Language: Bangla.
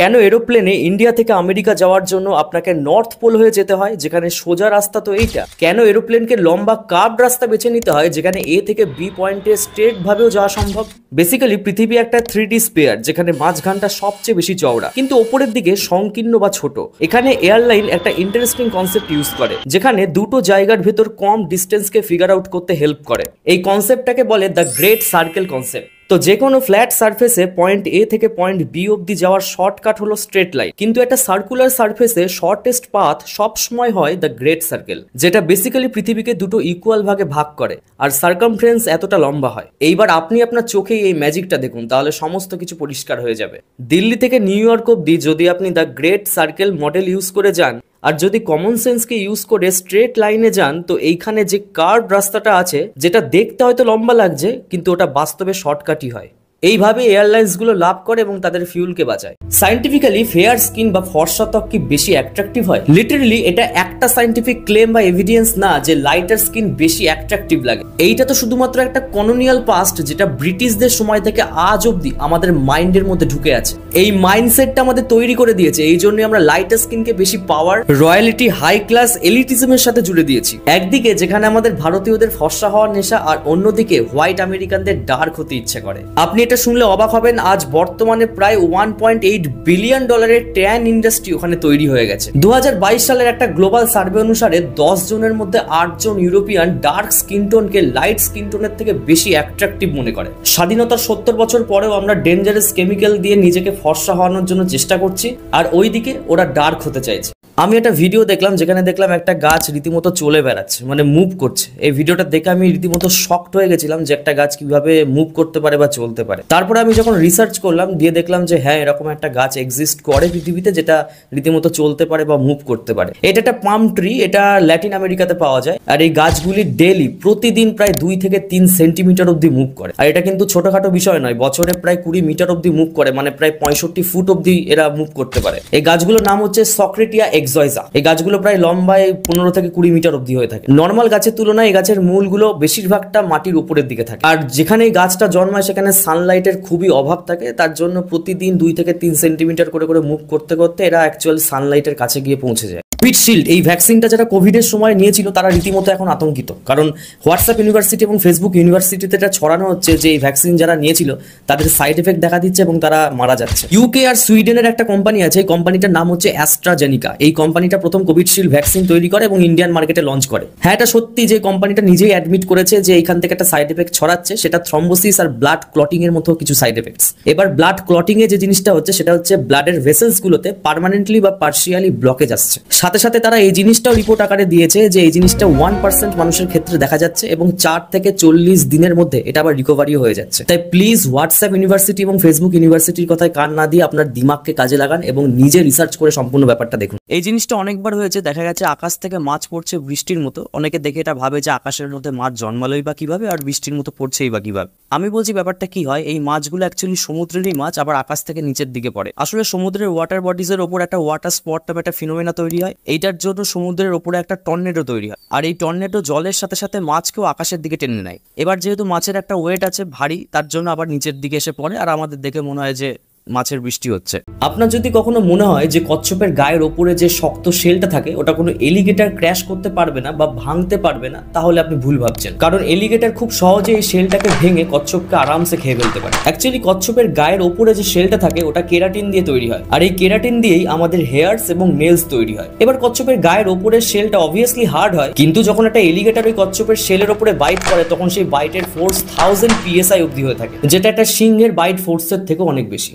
কেন এরোপ্লেনে ইন্ডিয়া থেকে আমেরিকা যাওয়ার জন্য আপনাকে নর্থ পোল হয়ে যেতে হয় যেখানে সোজা রাস্তা তো এইটা কেন এরোপ্লেনকে লম্বা কার্ভ রাস্তা বেছে নিতে হয় যেখানে এ থেকে বি পয়েন্টে স্ট্রেট ভাবেও যাওয়া সম্ভব বেসিক্যালি পৃথিবী একটা থ্রি ডি স্পেয়ার যেখানে মাঝখানটা সবচেয়ে বেশি চওড়া কিন্তু ওপরের দিকে সংকীর্ণ বা ছোট এখানে এয়ারলাইন একটা ইন্টারেস্টিং কনসেপ্ট ইউজ করে যেখানে দুটো জায়গার ভেতর কম ডিস্টেন্সকে ফিগার আউট করতে হেল্প করে এই কনসেপ্টটাকে বলে দ্য গ্রেট সার্কেল কনসেপ্ট তো যে কোনো ফ্ল্যাট সারফেসে পয়েন্ট এ থেকে পয়েন্ট বি অব্দি যাওয়ার শর্টকাট হলো স্ট্রেট লাইন কিন্তু একটা সার্কুলার সারফেসে শর্টেস্ট পাথ সবসময় হয় দ্য গ্রেট সার্কেল যেটা বেসিক্যালি পৃথিবীকে দুটো ইকুয়াল ভাগে ভাগ করে আর সার্কামফারেন্স এতটা লম্বা হয় এইবার আপনি আপনার চোখে এই ম্যাজিকটা দেখুন তাহলে সমস্ত কিছু পরিষ্কার হয়ে যাবে দিল্লি থেকে নিউ ইয়র্ক অব্দি যদি আপনি the great circle model use করে যান আর যদি কমন সেন্সকে ইউজ করে স্ট্রেট লাইনে যান তো এইখানে যে কার্ভ রাস্তাটা আছে যেটা দেখতে হয়তো লম্বা লাগছে কিন্তু ওটা বাস্তবে শর্টকাটই হয় এইভাবে এয়ারলাইন্সগুলো লাভ করে এবং তাদের ফিউলকে বাঁচায় সাইন্টিফিক্যালি ফেয়ার স্কিন বা ফর্সা ত্বক কি বেশি অ্যাট্রাকটিভ হয় লিটারেলি এটা একটা সাইন্টিফিক ক্লেম বা এভিডেন্স না যে লাইটার স্কিন বেশি অ্যাট্রাকটিভ লাগে এইটা তো শুধুমাত্র একটা কলোনিয়াল পাস্ট যেটা ব্রিটিশদের সময় থেকে আজ অব্দি আমাদের মাইন্ডের মধ্যে ঢুকে আছে এই মাইন্ডসেটটা আমাদের তৈরি করে দিয়েছে এই জন্যই আমরা লাইটার স্কিনকে বেশি পাওয়ার রয়্যালিটি হাই ক্লাস এলিটিজমের সাথে জুড়ে দিয়েছি একদিকে যেখানে আমাদের ভারতীয়দের ফর্সা হওয়ার নেশা আর অন্যদিকে হোয়াইট আমেরিকানদের ডার্ক হতে ইচ্ছে করে আপনি এটা শুনলে অবাক হবেন আজ বর্তমানে প্রায় ওয়ান পয়েন্ট এইট বিলিয়ন ডলারের ট্যান ইন্ডাস্ট্রি ওখানে তৈরি হয়ে গেছে দু সালের একটা গ্লোবাল সার্ভে অনুসারে দশ জনের মধ্যে আট জন European dark skin light skin থেকে বেশি অ্যাট্রাকটিভ মনে করে স্বাধীনতার সত্তর বছর পরেও আমরা ডেঞ্জারাস কেমিক্যাল দিয়ে নিজেকে ফর্সা হওয়ানোর জন্য চেষ্টা করছি আর ওইদিকে ওরা ডার্ক হতে চাইছে আমি একটা ভিডিও দেখলাম যেখানে দেখলাম একটা গাছ রীতিমতো চলে বেড়াচ্ছে মানে মুভ করছে এই ভিডিওটা দেখে আমি রীতিমতো শক্ট হয়ে গেছিলাম যে একটা গাছ কিভাবে মুভ করতে পারে বা চলতে পারে তারপরে আমি যখন রিসার্চ করলাম দিয়ে দেখলাম যে হ্যাঁ এরকম একটা গাছ এক্সিস্ট করে পৃথিবীতে যেটা রীতিমতো চলতে পারে বা মুভ করতে পারে এটা একটা পাম ট্রি এটা ল্যাটিন আমেরিকাতে পাওয়া যায় আর এই গাছগুলি ডেলি প্রতিদিন প্রায় দুই থেকে তিন সেন্টিমিটার অব্দি মুভ করে আর এটা কিন্তু ছোটখাটো বিষয় নয় বছরে প্রায় কুড়ি মিটার অব্দি মুভ করে মানে প্রায় পঁয়ষট্টি ফুট অব্দি এরা মুভ করতে পারে এই গাছগুলোর নাম হচ্ছে সক্রেটিয়া এক্স ডিজয়জা এই গাছগুলো প্রায় লম্বায় পনেরো থেকে কুড়ি মিটার অব্দি হয়ে থাকে নর্মাল গাছের তুলনায় এই গাছের মূলগুলো বেশিরভাগটা মাটির উপরের দিকে থাকে আর যেখানে এই গাছটা জন্মায় সেখানে সানলাইটের খুবই অভাব থাকে তার জন্য প্রতিদিন দুই থেকে তিন সেন্টিমিটার করে করে মুভ করতে করতে এরা অ্যাকচুয়াল সানলাইটের কাছে গিয়ে পৌঁছে যায় স্পিডশিল্ড এই ভ্যাকসিনটা যারা কোভিডের সময় নিয়েছিল তারা রীতিমতো এখন আতঙ্কিত কারণ হোয়াটসঅ্যাপ ইউনিভার্সিটি এবং ফেসবুক ইউনিভার্সিটিতে এটা ছড়ানো হচ্ছে যে এই ভ্যাকসিন যারা নিয়েছিল তাদের সাইড এফেক্ট দেখা দিচ্ছে এবং তারা মারা যাচ্ছে ইউকে আর সুইডেনের একটা কোম্পানি আছে এই কোম্পানিটার নাম হচ্ছে অ্যাস্ট্রাজেনিকা এই কোম্পানিটা প্রথম কোভিডশিল্ড ভ্যাকসিন তৈরি করে এবং ইন্ডিয়ান মার্কেটে লঞ্চ করে হ্যাঁ এটা সত্যি যে কোম্পানিটা নিজেই অ্যাডমিট করেছে যে এখান থেকে একটা সাইড এফেক্ট ছড়াচ্ছে সেটা থ্রম্বোসিস আর ব্লাড ক্লটিং এর মতো কিছু সাইড এফেক্টস এবার ব্লাড ক্লটিং এ যে জিনিসটা হচ্ছে সেটা হচ্ছে ব্লাডের ভেসেলস গুলোতে পার্মানেন্টলি বা পার্সিয়ালি ব্লকেজ আসছে সাথে সাথে তারা এই জিনিসটাও রিপোর্ট আকারে দিয়েছে যে এই জিনিসটা ওয়ান পার্সেন্ট মানুষের ক্ষেত্রে দেখা যাচ্ছে এবং চার থেকে চল্লিশ দিনের মধ্যে এটা আবার রিকভারিও হয়ে যাচ্ছে তাই প্লিজ হোয়াটসঅ্যাপ ইউনিভার্সিটি এবং ফেসবুক ইউনিভার্সিটির কথায় কান না দিয়ে আপনার দিমাগকে কাজে লাগান এবং নিজে রিসার্চ করে সম্পূর্ণ ব্যাপারটা দেখুন এই জিনিসটা অনেকবার হয়েছে দেখা গেছে আকাশ থেকে মাছ পড়ছে বৃষ্টির মতো অনেকে দেখে এটা ভাবে যে আকাশের মধ্যে মাছ জন্মালোই বা কিভাবে আর বৃষ্টির মতো পড়ছেই বা কিভাবে আমি বলছি ব্যাপারটা কি হয় এই মাছগুলো অ্যাকচুয়ালি সমুদ্রেরই মাছ আবার আকাশ থেকে নিচের দিকে পড়ে আসলে সমুদ্রের ওয়াটার বডিজের ওপর একটা ওয়াটার স্পট নামে একটা ফিনোমেনা তৈরি হয় এইটার জন্য সমুদ্রের ওপরে একটা টর্নেডো তৈরি হয় আর এই টর্নেডো জলের সাথে সাথে মাছকেও আকাশের দিকে টেনে নেয় এবার যেহেতু মাছের একটা ওয়েট আছে ভারী তার জন্য আবার নিচের দিকে এসে পড়ে আর আমাদের দেখে মনে হয় যে মাছের বৃষ্টি হচ্ছে আপনার যদি কখনো মনে হয় যে কচ্ছপের গায়ের ওপরে যে শক্ত শেলটা থাকে ওটা কোনো এলিগেটার ক্র্যাশ করতে পারবে না বা ভাঙতে পারবে না তাহলে আপনি ভুল ভাবছেন কারণ এলিগেটার খুব সহজে এই শেলটাকে ভেঙে কচ্ছপকে আরামসে খেয়ে ফেলতে পারে অ্যাকচুয়ালি কচ্ছপের গায়ের ওপরে যে শেলটা থাকে ওটা কেরাটিন দিয়ে তৈরি হয় আর এই কেরাটিন দিয়েই আমাদের হেয়ার্স এবং নেলস তৈরি হয় এবার কচ্ছপের গায়ের ওপরের শেলটা অবভিয়াসলি হার্ড হয় কিন্তু যখন একটা এলিগেটার ওই কচ্ছপের শেলের ওপরে বাইট করে তখন সেই বাইটের ফোর্স থাউজেন্ড পিএসআই অব্দি হয়ে থাকে যেটা একটা সিংহের বাইট ফোর্সের থেকে অনেক বেশি